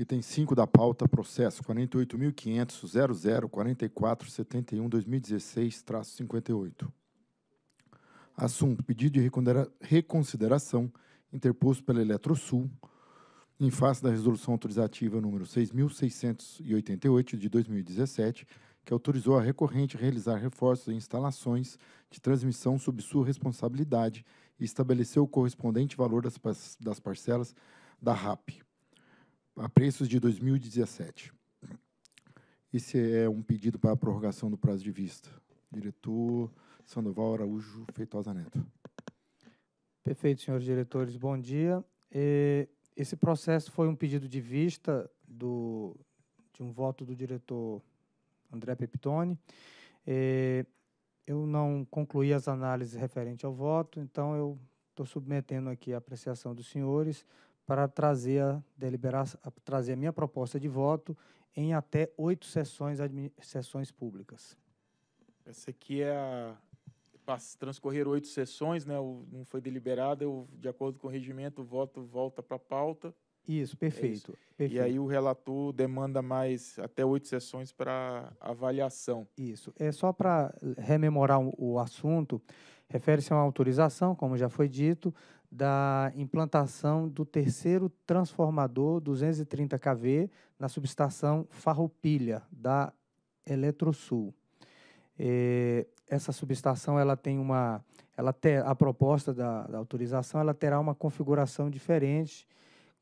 Item 5 da pauta, processo 485000044712016 58 Assunto: pedido de reconsideração interposto pela Eletrosul em face da resolução autorizativa número 6.688 de 2017, que autorizou a recorrente realizar reforços em instalações de transmissão sob sua responsabilidade e estabeleceu o correspondente valor das, das parcelas da RAP a preços de 2017. Esse é um pedido para a prorrogação do prazo de vista. Diretor Sandoval Araújo Feitosa Neto. Perfeito, senhores diretores, bom dia. Esse processo foi um pedido de vista do, de um voto do diretor André Peptoni. Eu não concluí as análises referentes ao voto, então eu estou submetendo aqui a apreciação dos senhores para trazer a, deliberar, a, trazer a minha proposta de voto em até oito sessões, sessões públicas. Essa aqui é a. Transcorreram oito sessões, né? O, não foi deliberada, eu, de acordo com o regimento, o voto volta para a pauta. Isso, é perfeito, é isso. perfeito. E aí o relator demanda mais até oito sessões para avaliação. Isso. É só para rememorar o assunto, refere-se a uma autorização, como já foi dito, da implantação do terceiro transformador 230 kV na subestação Farroupilha, da Eletrosul. É, essa subestação ela tem uma ela te, a proposta da, da, autorização ela terá uma configuração diferente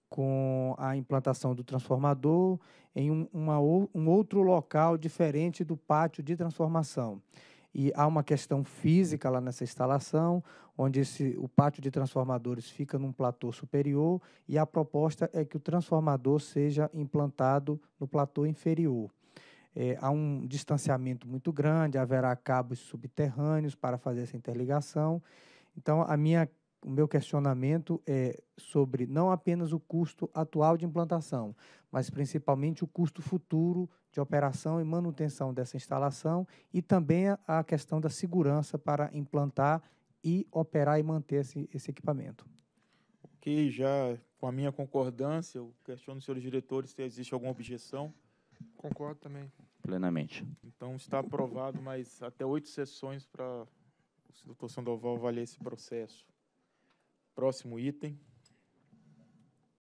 com a implantação do transformador em um, uma, um outro local diferente do pátio de transformação e há uma questão física lá nessa instalação, onde esse, o pátio de transformadores fica num platô superior e a proposta é que o transformador seja implantado no platô inferior. É, há um distanciamento muito grande, haverá cabos subterrâneos para fazer essa interligação. Então, a minha o meu questionamento é sobre não apenas o custo atual de implantação, mas principalmente o custo futuro de operação e manutenção dessa instalação e também a questão da segurança para implantar e operar e manter esse, esse equipamento. Ok, já com a minha concordância, eu questiono os senhores diretores se existe alguma objeção. Concordo também. Plenamente. Então está aprovado mas até oito sessões para o doutor Sandoval avaliar esse processo. Próximo item.